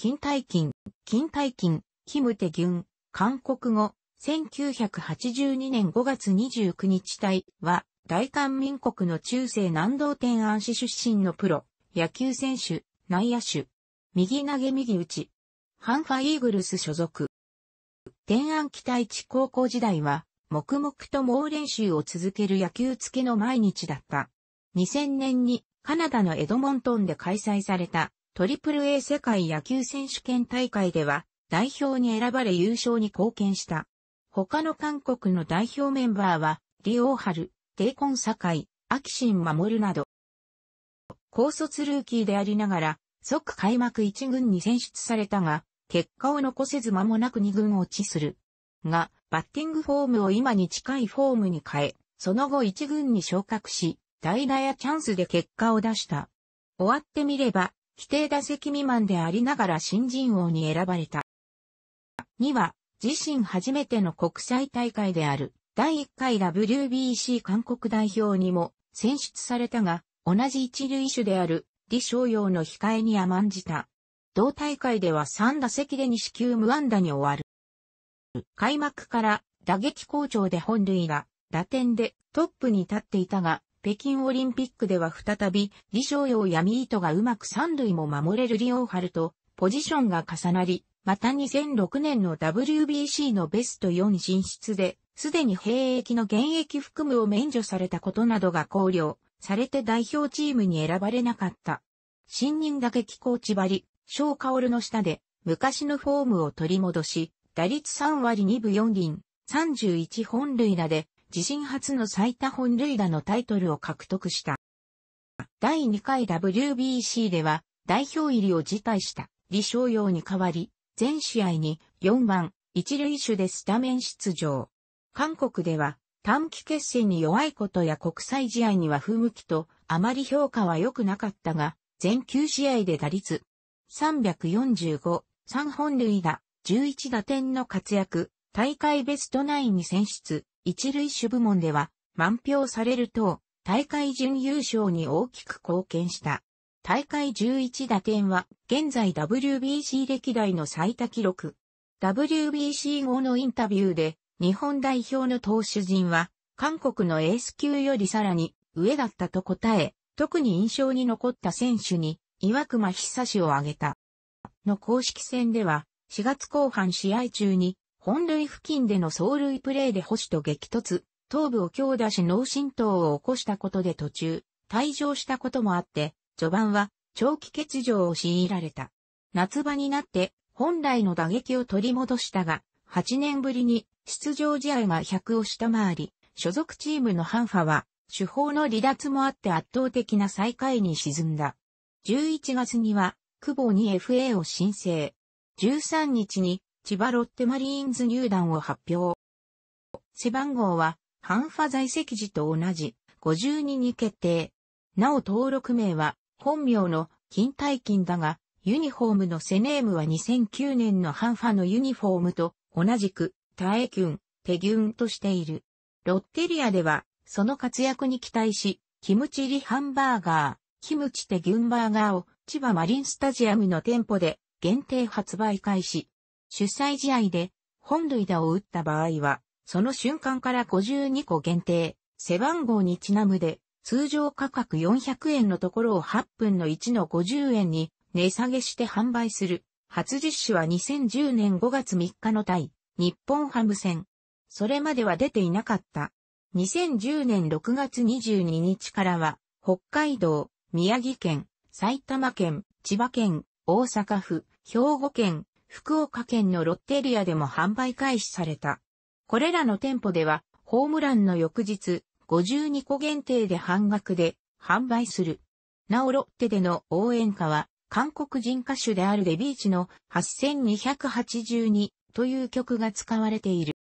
金大金、金大金、キムテギュン、韓国語、1982年5月29日隊は、大韓民国の中世南道天安市出身のプロ、野球選手、内野手、右投げ右打ち、ハンファイーグルス所属。天安北一高校時代は、黙々と猛練習を続ける野球付けの毎日だった。2000年にカナダのエドモントンで開催されたトリプル a 世界野球選手権大会では代表に選ばれ優勝に貢献した。他の韓国の代表メンバーは、リオーハル、デイコン堺、アキシン守など、高卒ルーキーでありながら、即開幕1軍に選出されたが、結果を残せず間もなく2軍落ちする。が、バッティングフォームを今に近いフォームに変え、その後1軍に昇格し、代打やチャンスで結果を出した。終わってみれば、規定打席未満でありながら新人王に選ばれた。2は、自身初めての国際大会である、第1回 WBC 韓国代表にも選出されたが、同じ一塁手である李翔陽の控えに甘んじた。同大会では3打席で2四球無安打に終わる。開幕から打撃好調で本塁が打点でトップに立っていたが、北京オリンピックでは再び、李翔陽やミートがうまく三塁も守れるリオーハルと、ポジションが重なり、また2006年の WBC のベスト4進出で、すでに兵役の現役含むを免除されたことなどが考慮されて代表チームに選ばれなかった。新任打撃コーチ張り、翔薫の下で、昔のフォームを取り戻し、打率3割2分4厘、31本塁打で、自身初の最多本塁打のタイトルを獲得した。第2回 WBC では代表入りを辞退した李翔陽に代わり、全試合に4番、一塁手でスタメン出場。韓国では短期決戦に弱いことや国際試合には不向きとあまり評価は良くなかったが、全9試合で打率345、3本塁打、11打点の活躍、大会ベスト9に選出、一塁手部門では満票されると大会準優勝に大きく貢献した。大会11打点は、現在 WBC 歴代の最多記録。WBC 後のインタビューで、日本代表の投手陣は、韓国のエース級よりさらに上だったと答え、特に印象に残った選手に、岩隈久志を挙げた。の公式戦では、4月後半試合中に、本塁付近での走塁プレーで星と激突、頭部を強打し脳震盪を起こしたことで途中、退場したこともあって、序盤は長期欠場を強いられた。夏場になって本来の打撃を取り戻したが、8年ぶりに出場試合が100を下回り、所属チームのハンファは、主砲の離脱もあって圧倒的な最下位に沈んだ。11月には、久保に FA を申請。13日に千葉ロッテマリーンズ入団を発表。背番号は、ハンファ在籍時と同じ、52に決定。なお登録名は、本名の金大金だが、ユニフォームのセネームは2009年のハンファのユニフォームと同じく、タエキュン、テギュンとしている。ロッテリアでは、その活躍に期待し、キムチリハンバーガー、キムチテギュンバーガーを千葉マリンスタジアムの店舗で限定発売開始。主催試合で本塁打を打った場合は、その瞬間から52個限定、背番号にちなむで、通常価格400円のところを8分の1の50円に値下げして販売する。初実施は2010年5月3日の対日本ハム戦。それまでは出ていなかった。2010年6月22日からは、北海道、宮城県、埼玉県、千葉県、大阪府、兵庫県、福岡県のロッテリアでも販売開始された。これらの店舗では、ホームランの翌日、52個限定で半額で販売する。なおロッテでの応援歌は、韓国人歌手であるレビーチの8282という曲が使われている。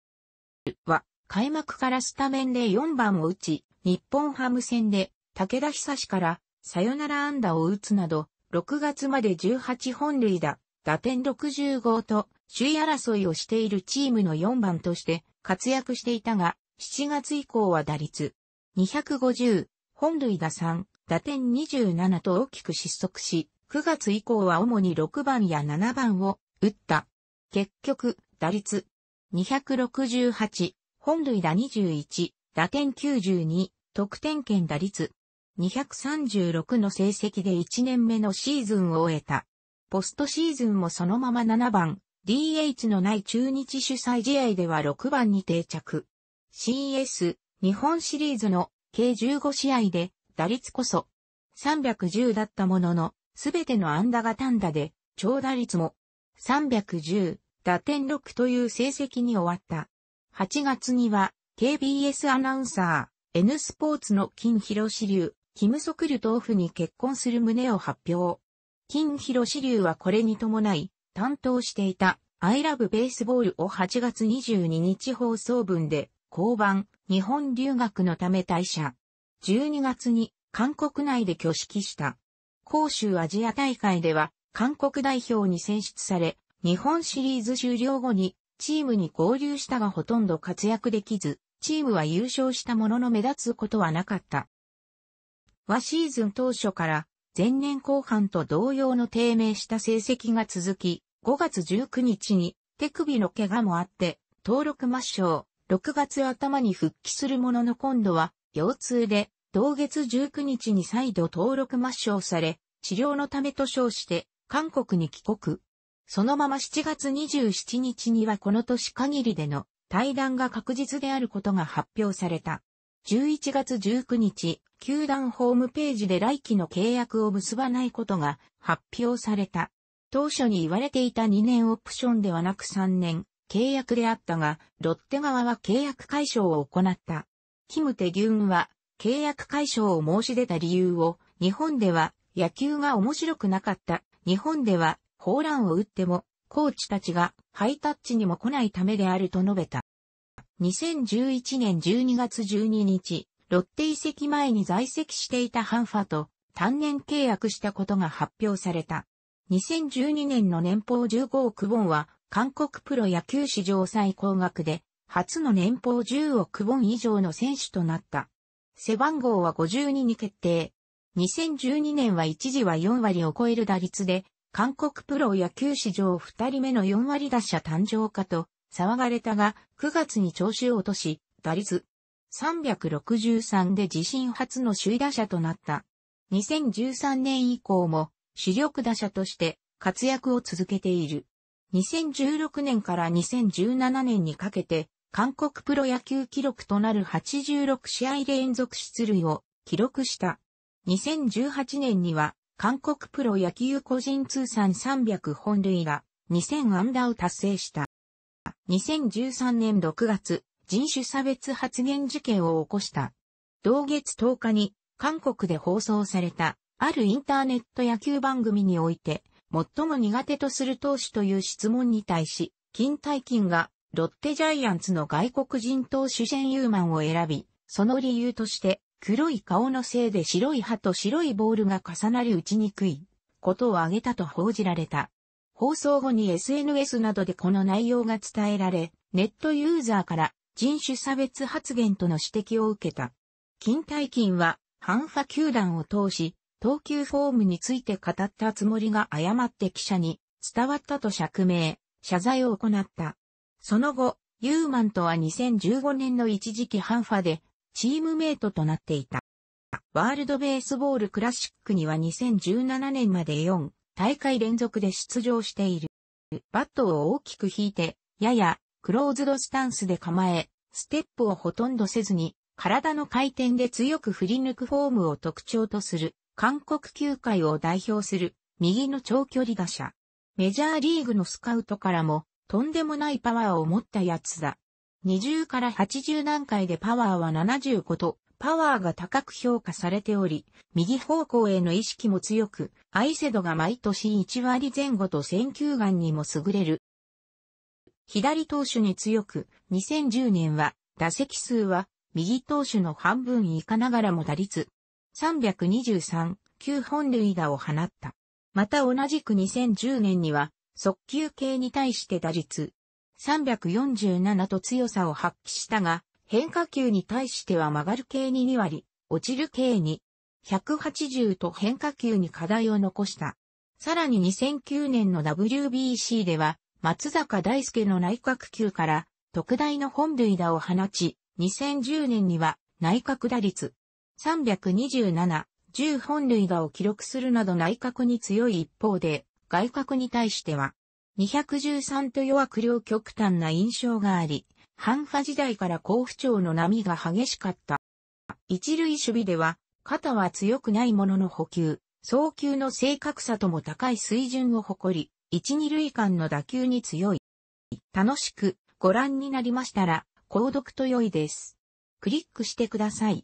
は、開幕からスタメンで4番を打ち、日本ハム戦で武田久志からサヨナラ安打を打つなど、6月まで18本塁打、打点65と首位争いをしているチームの4番として活躍していたが、7月以降は打率250、本塁打3、打点27と大きく失速し、9月以降は主に6番や7番を打った。結局、打率268、本塁打21、打点92、得点圏打率236の成績で1年目のシーズンを終えた。ポストシーズンもそのまま7番、DH のない中日主催試合では6番に定着。CS 日本シリーズの計15試合で打率こそ310だったものの、すべての安打が単打で、長打率も310、打点6という成績に終わった。8月には KBS アナウンサー、N スポーツの金広志流、キムソクル豆腐に結婚する旨を発表。金広志流はこれに伴い、担当していたアイラブベースボールを8月22日放送分で、交番、日本留学のため退社。12月に韓国内で挙式した。広州アジア大会では、韓国代表に選出され、日本シリーズ終了後に、チームに合流したがほとんど活躍できず、チームは優勝したものの目立つことはなかった。和シーズン当初から前年後半と同様の低迷した成績が続き、5月19日に手首の怪我もあって、登録抹消、6月頭に復帰するものの今度は、腰痛で、同月19日に再度登録抹消され、治療のためと称して、韓国に帰国。そのまま7月27日にはこの年限りでの対談が確実であることが発表された。11月19日、球団ホームページで来季の契約を結ばないことが発表された。当初に言われていた2年オプションではなく3年契約であったが、ロッテ側は契約解消を行った。キム・テギュンは契約解消を申し出た理由を、日本では野球が面白くなかった。日本ではホーランを打っても、コーチたちがハイタッチにも来ないためであると述べた。2011年12月12日、ロッテ移籍前に在籍していたハンファと単年契約したことが発表された。2012年の年俸15億ウォンは、韓国プロ野球史上最高額で、初の年俸10億ウォン以上の選手となった。背番号は52に決定。2012年は一時は4割を超える打率で、韓国プロ野球史上2人目の4割打者誕生かと騒がれたが、9月に調子を落とし、打率363で自身初の首位打者となった。2013年以降も主力打者として活躍を続けている。2016年から2017年にかけて韓国プロ野球記録となる86試合連続出塁を記録した。2018年には韓国プロ野球個人通算300本塁が2000安打を達成した。2013年6月、人種差別発言事件を起こした。同月10日に韓国で放送されたあるインターネット野球番組において最も苦手とする投手という質問に対し、金大金がロッテジャイアンツの外国人投手ジェン・ユーマンを選び、その理由として黒い顔のせいで白い歯と白いボールが重なり打ちにくいことを挙げたと報じられた。放送後に SNS などでこの内容が伝えられ、ネットユーザーから人種差別発言との指摘を受けた。金大金は、ハンファ球団を通し、投球フォームについて語ったつもりが誤って記者に伝わったと釈明、謝罪を行った。その後、ユーマンとは2015年の一時期ハンファで、チームメイトとなっていた。ワールドベースボールクラシックには2017年まで4大会連続で出場している。バットを大きく引いて、ややクローズドスタンスで構え、ステップをほとんどせずに、体の回転で強く振り抜くフォームを特徴とする、韓国球界を代表する、右の長距離打者。メジャーリーグのスカウトからも、とんでもないパワーを持ったやつだ。20から80段階でパワーは75と、パワーが高く評価されており、右方向への意識も強く、アイセドが毎年1割前後と選球眼にも優れる左投手に強く、2010年は打席数は右投手の半分以下ながらも打率323、9本塁打を放った。また同じく2010年には速球系に対して打率347と強さを発揮したが、変化球に対しては曲がる系に2割、落ちる系に180と変化球に課題を残した。さらに2009年の WBC では松坂大輔の内閣級から特大の本塁打を放ち、2010年には内閣打率327、10本塁打を記録するなど内閣に強い一方で、外閣に対しては、213と弱く両極端な印象があり、半波時代から甲不調の波が激しかった。一塁守備では、肩は強くないものの補給、送球の正確さとも高い水準を誇り、一二塁間の打球に強い。楽しくご覧になりましたら、購読と良いです。クリックしてください。